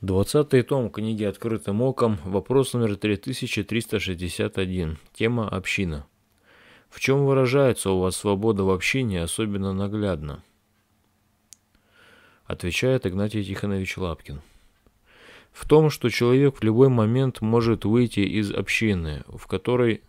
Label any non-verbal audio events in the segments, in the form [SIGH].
Двадцатый том книги «Открытым оком», вопрос номер 3361, тема «Община». В чем выражается у вас свобода в общине особенно наглядно? Отвечает Игнатий Тихонович Лапкин. В том, что человек в любой момент может выйти из общины, в которой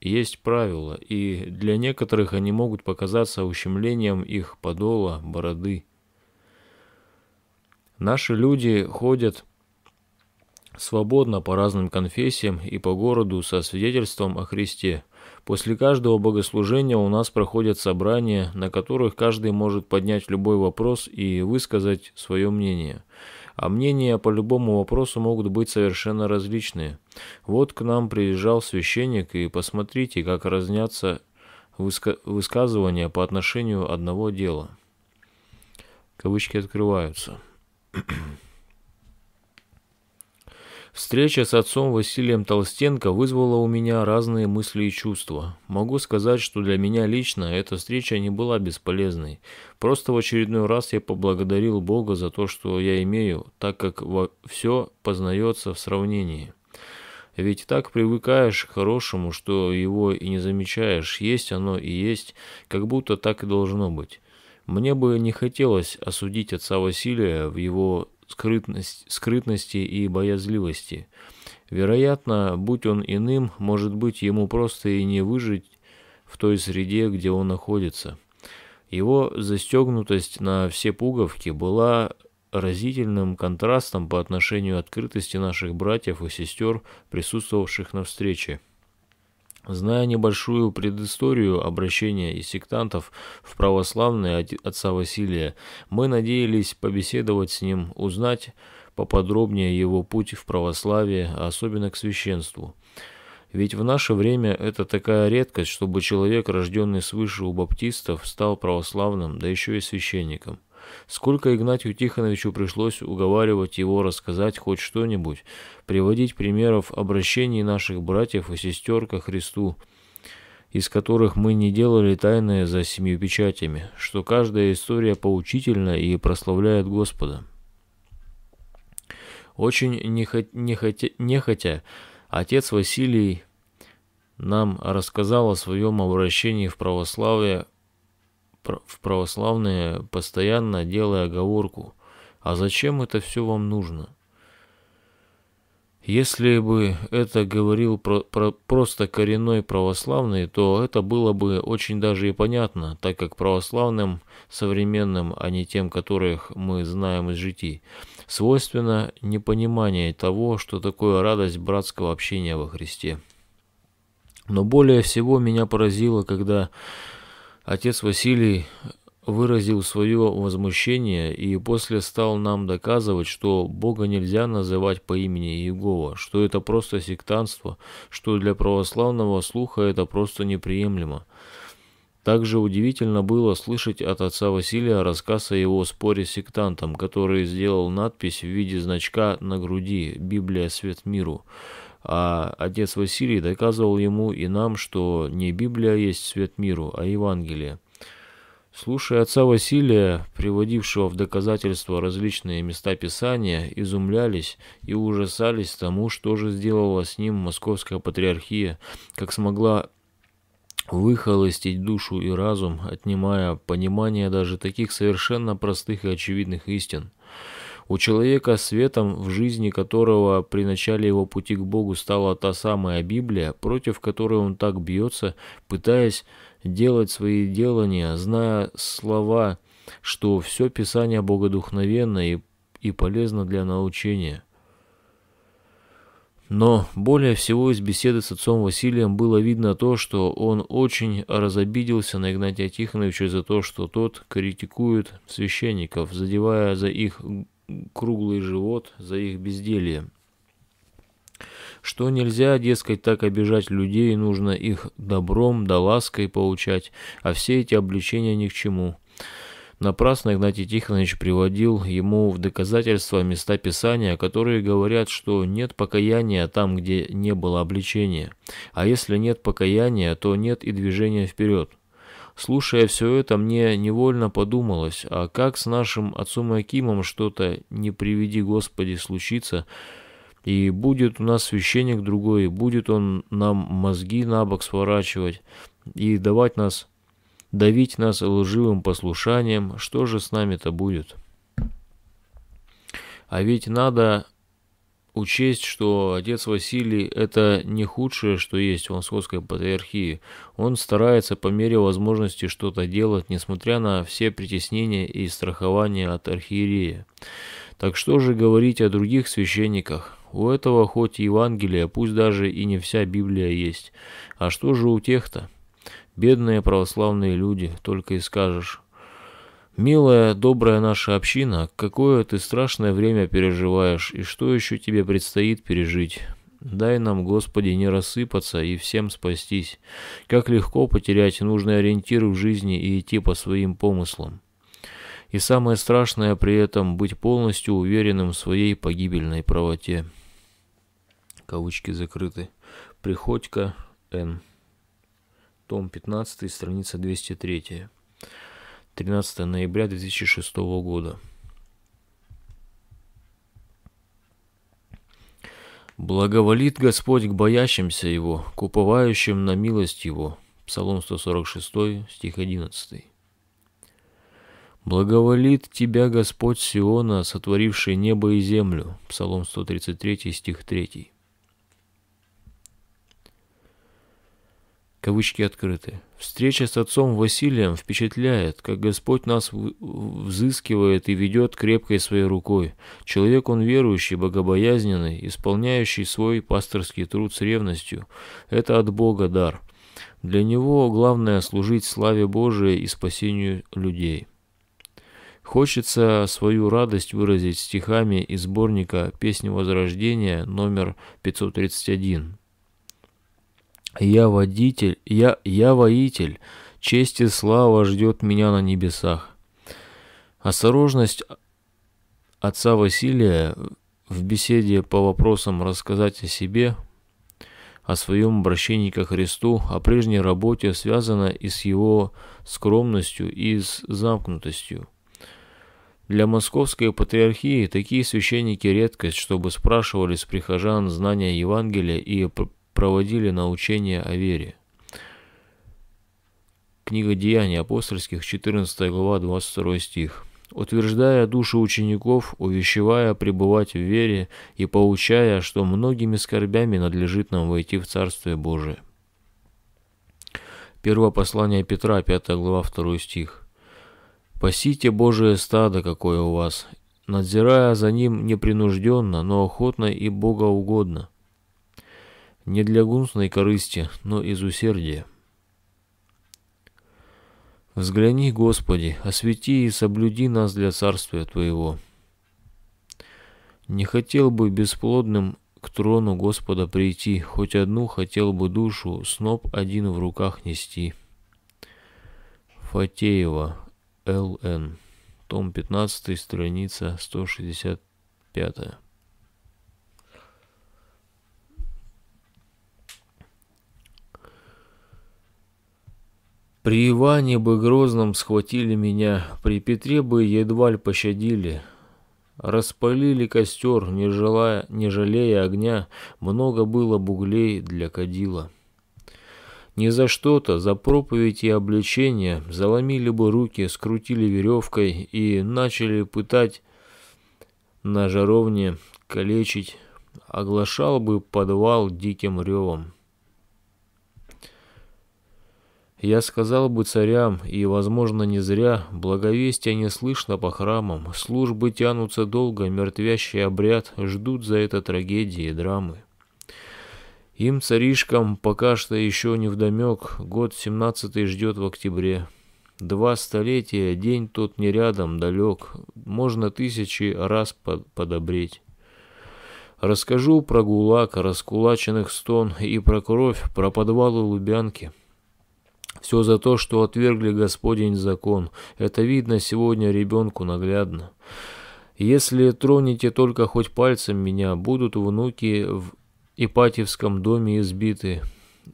есть правила, и для некоторых они могут показаться ущемлением их подола, бороды – Наши люди ходят свободно по разным конфессиям и по городу со свидетельством о Христе. После каждого богослужения у нас проходят собрания, на которых каждый может поднять любой вопрос и высказать свое мнение. А мнения по любому вопросу могут быть совершенно различные. Вот к нам приезжал священник, и посмотрите, как разнятся выска высказывания по отношению одного дела. Кавычки открываются. [CLEARS THROAT] Встреча с отцом Василием Толстенко вызвала у меня разные мысли и чувства. Могу сказать, что для меня лично эта встреча не была бесполезной. Просто в очередной раз я поблагодарил Бога за то, что я имею, так как во все познается в сравнении. Ведь так привыкаешь к хорошему, что его и не замечаешь, есть оно и есть, как будто так и должно быть. Мне бы не хотелось осудить отца Василия в его скрытность, скрытности и боязливости. Вероятно, будь он иным, может быть, ему просто и не выжить в той среде, где он находится. Его застегнутость на все пуговки была разительным контрастом по отношению открытости наших братьев и сестер, присутствовавших на встрече. Зная небольшую предысторию обращения из сектантов в православные отца Василия, мы надеялись побеседовать с ним, узнать поподробнее его путь в православие, а особенно к священству. Ведь в наше время это такая редкость, чтобы человек, рожденный свыше у баптистов, стал православным, да еще и священником. Сколько Игнатию Тихоновичу пришлось уговаривать его рассказать хоть что-нибудь, приводить примеров обращений наших братьев и сестер ко Христу, из которых мы не делали тайное за семью печатями, что каждая история поучительна и прославляет Господа. Очень нехотя, нехотя, отец Василий нам рассказал о своем обращении в православие в православные, постоянно делая оговорку «А зачем это все вам нужно?» Если бы это говорил про, про, просто коренной православный, то это было бы очень даже и понятно, так как православным современным, а не тем, которых мы знаем из житий, свойственно непонимание того, что такое радость братского общения во Христе. Но более всего меня поразило, когда Отец Василий выразил свое возмущение и после стал нам доказывать, что Бога нельзя называть по имени Иегова, что это просто сектантство, что для православного слуха это просто неприемлемо. Также удивительно было слышать от отца Василия рассказ о его споре с сектантом, который сделал надпись в виде значка на груди «Библия свет миру», а отец Василий доказывал ему и нам, что не Библия есть свет миру, а Евангелие. Слушая отца Василия, приводившего в доказательство различные места Писания, изумлялись и ужасались тому, что же сделала с ним московская патриархия, как смогла выхолостить душу и разум, отнимая понимание даже таких совершенно простых и очевидных истин. У человека, светом в жизни которого при начале его пути к Богу стала та самая Библия, против которой он так бьется, пытаясь делать свои делания, зная слова, что все Писание богодухновенно и, и полезно для научения. Но более всего из беседы с отцом Василием было видно то, что он очень разобиделся на Игнатия Тихоновича за то, что тот критикует священников, задевая за их круглый живот за их безделье. Что нельзя, дескать, так обижать людей, нужно их добром да лаской получать, а все эти обличения ни к чему. Напрасно Игнатий Тихонович приводил ему в доказательство места Писания, которые говорят, что нет покаяния там, где не было обличения. А если нет покаяния, то нет и движения вперед. Слушая все это, мне невольно подумалось, а как с нашим отцом Акимом что-то, не приведи Господи, случится, и будет у нас священник другой, будет он нам мозги на бок сворачивать и давать нас, давить нас лживым послушанием, что же с нами-то будет? А ведь надо учесть, что отец Василий – это не худшее, что есть в Московской патриархии. Он старается по мере возможности что-то делать, несмотря на все притеснения и страхования от архиерея. Так что же говорить о других священниках? У этого хоть Евангелие, пусть даже и не вся Библия есть. А что же у тех-то? Бедные православные люди, только и скажешь. Милая, добрая наша община, какое ты страшное время переживаешь, и что еще тебе предстоит пережить? Дай нам, Господи, не рассыпаться и всем спастись. Как легко потерять нужный ориентир в жизни и идти по своим помыслам. И самое страшное при этом быть полностью уверенным в своей погибельной правоте. Кавычки закрыты. Приходько Н. Том 15, страница 203. 13 ноября 2006 года. Благоволит Господь к боящимся Его, к уповающим на милость Его. Псалом 146, стих 11. Благоволит тебя Господь Сиона, сотворивший небо и землю. Псалом 133, стих 3. Кавычки открыты. Встреча с отцом Василием впечатляет, как Господь нас взыскивает и ведет крепкой своей рукой. Человек он верующий, богобоязненный, исполняющий свой пасторский труд с ревностью. Это от Бога дар. Для него главное служить славе Божией и спасению людей. Хочется свою радость выразить стихами из сборника песни Возрождения» номер 531. Я водитель, я, я воитель, честь и слава ждет меня на небесах. Осторожность отца Василия в беседе по вопросам рассказать о себе, о своем обращении ко Христу, о прежней работе связана и с его скромностью, и с замкнутостью. Для московской патриархии такие священники редкость, чтобы спрашивали с прихожан знания Евангелия и проводили научение о вере. Книга Деяний апостольских, 14 глава, 22 стих. «Утверждая души учеников, увещевая пребывать в вере и получая, что многими скорбями надлежит нам войти в Царствие Божие». Первое послание Петра, 5 глава, 2 стих. «Пасите Божие стадо, какое у вас, надзирая за ним непринужденно, но охотно и Бога угодно. Не для гунстной корысти, но из усердия. Взгляни, Господи, освети и соблюди нас для царствия Твоего. Не хотел бы бесплодным к трону Господа прийти, хоть одну хотел бы душу, сноп один в руках нести. Фатеева, Л.Н. Том 15, страница 165. При Иване бы Грозном схватили меня, при Петре бы едва ли пощадили. Распалили костер, не, желая, не жалея огня, много было буглей для кадила. Не за что-то, за проповедь и обличение заломили бы руки, скрутили веревкой и начали пытать на жаровне, калечить, оглашал бы подвал диким ревом. Я сказал бы царям, и, возможно, не зря, благовестия не слышно по храмам, службы тянутся долго, мертвящий обряд, ждут за это трагедии и драмы. Им, царишкам, пока что еще не вдомек, год семнадцатый ждет в октябре. Два столетия, день тот не рядом, далек, можно тысячи раз подобреть. Расскажу про гулаг, раскулаченных стон и про кровь, про подвалы Лубянки. Все за то, что отвергли Господень закон. Это видно сегодня ребенку наглядно. Если тронете только хоть пальцем меня, будут внуки в Ипатьевском доме избиты.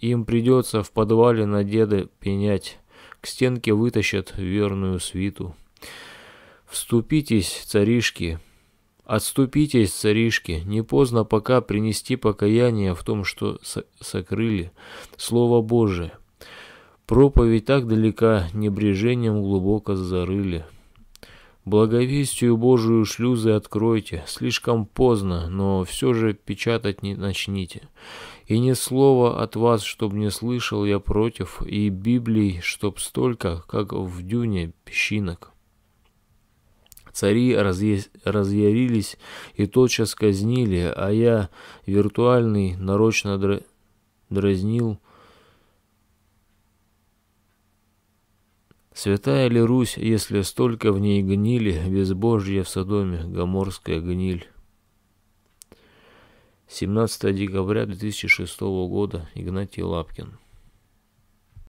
Им придется в подвале на деда пенять. К стенке вытащат верную свиту. Вступитесь, царишки, Отступитесь, царишки, не поздно пока принести покаяние в том, что сокрыли. Слово Божие. Проповедь так далека, небрежением глубоко зарыли. Благовестию Божию шлюзы откройте, слишком поздно, но все же печатать не начните. И ни слова от вас, чтоб не слышал я против, и Библии, чтоб столько, как в дюне песчинок. Цари разъя... разъярились и тотчас казнили, а я, виртуальный, нарочно др... дразнил, Святая ли Русь, если столько в ней гнили, безбожье в Содоме, гоморская гниль? 17 декабря 2006 года, Игнатий Лапкин.